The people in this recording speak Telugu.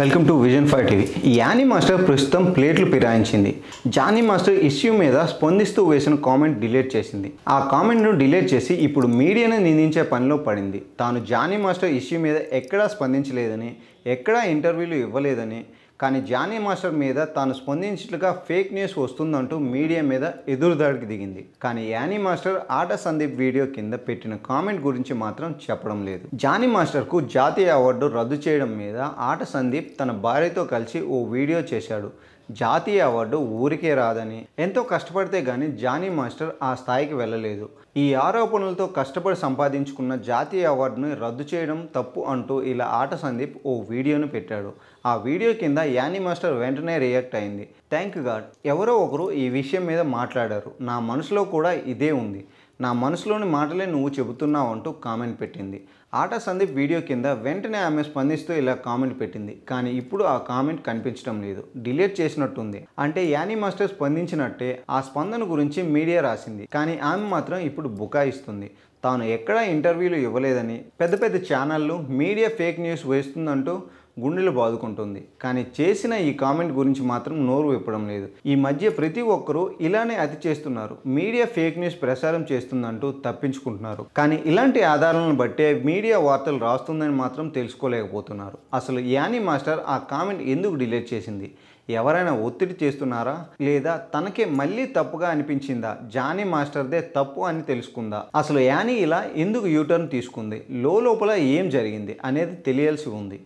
welcome to vision five TV Annie master ప్రస్తుతం ప్లేట్లు ఫిరాయించింది జానీ మాస్టర్ ఇష్యూ మీద స్పందిస్తూ వేసిన కామెంట్ డిలీట్ చేసింది ఆ కామెంట్ను డిలీట్ చేసి ఇప్పుడు మీడియాను నిందించే పనిలో పడింది తాను జానీ మాస్టర్ ఇష్యూ మీద ఎక్కడా స్పందించలేదని ఎక్కడా ఇంటర్వ్యూలు ఇవ్వలేదని కానీ జానీ మాస్టర్ మీద తాను స్పందించినట్లుగా ఫేక్ న్యూస్ వస్తుందంటూ మీడియా మీద ఎదురుదాడికి దిగింది కానీ యానీ మాస్టర్ ఆట సందీప్ వీడియో కింద పెట్టిన కామెంట్ గురించి మాత్రం చెప్పడం లేదు జానీ మాస్టర్కు జాతీయ అవార్డు రద్దు చేయడం మీద ఆట సందీప్ తన భార్యతో కలిసి ఓ వీడియో చేశాడు జాతీయ అవార్డు ఊరికే రాదని ఎంతో కష్టపడితే గాని జానీ మాస్టర్ ఆ స్థాయికి వెళ్ళలేదు ఈ ఆరోపణలతో కష్టపడి సంపాదించుకున్న జాతీయ అవార్డును రద్దు చేయడం తప్పు అంటూ ఇలా ఆట సందీప్ ఓ వీడియోను పెట్టాడు ఆ వీడియో కింద యానీ మాస్టర్ వెంటనే రియాక్ట్ అయింది థ్యాంక్ యూ గాడ్ ఎవరో ఒకరు ఈ విషయం మీద మాట్లాడారు నా మనసులో కూడా ఇదే ఉంది నా మనసులోని మాటలే నువ్వు చెబుతున్నావు అంటూ కామెంట్ పెట్టింది ఆట సందీప్ వీడియో కింద వెంటనే ఆమె స్పందిస్తూ ఇలా కామెంట్ పెట్టింది కానీ ఇప్పుడు ఆ కామెంట్ కనిపించడం లేదు డిలీట్ చేసినట్టుంది అంటే యానీ మాస్టర్ స్పందించినట్టే ఆ స్పందన గురించి మీడియా రాసింది కానీ ఆమె మాత్రం ఇప్పుడు బుకాయిస్తుంది తాను ఎక్కడా ఇంటర్వ్యూలు ఇవ్వలేదని పెద్ద పెద్ద ఛానళ్ళు మీడియా ఫేక్ న్యూస్ వేస్తుందంటూ గుండెలు బాదుకుంటుంది కానీ చేసిన ఈ కామెంట్ గురించి మాత్రం నోరు విప్పడం లేదు ఈ మధ్య ప్రతి ఒక్కరూ ఇలానే అతి చేస్తున్నారు మీడియా ఫేక్ న్యూస్ ప్రసారం చేస్తుందంటూ తప్పించుకుంటున్నారు కానీ ఇలాంటి ఆధారాలను బట్టే మీడియా వార్తలు రాస్తుందని మాత్రం తెలుసుకోలేకపోతున్నారు అసలు యానీ మాస్టర్ ఆ కామెంట్ ఎందుకు డిలీట్ చేసింది ఎవరైనా ఒత్తిడి చేస్తున్నారా లేదా తనకే మళ్ళీ తప్పుగా అనిపించిందా జానీ మాస్టర్దే తప్పు అని తెలుసుకుందా అసలు యానీ ఇలా ఎందుకు యూటర్న్ తీసుకుంది లోపల ఏం జరిగింది అనేది తెలియాల్సి ఉంది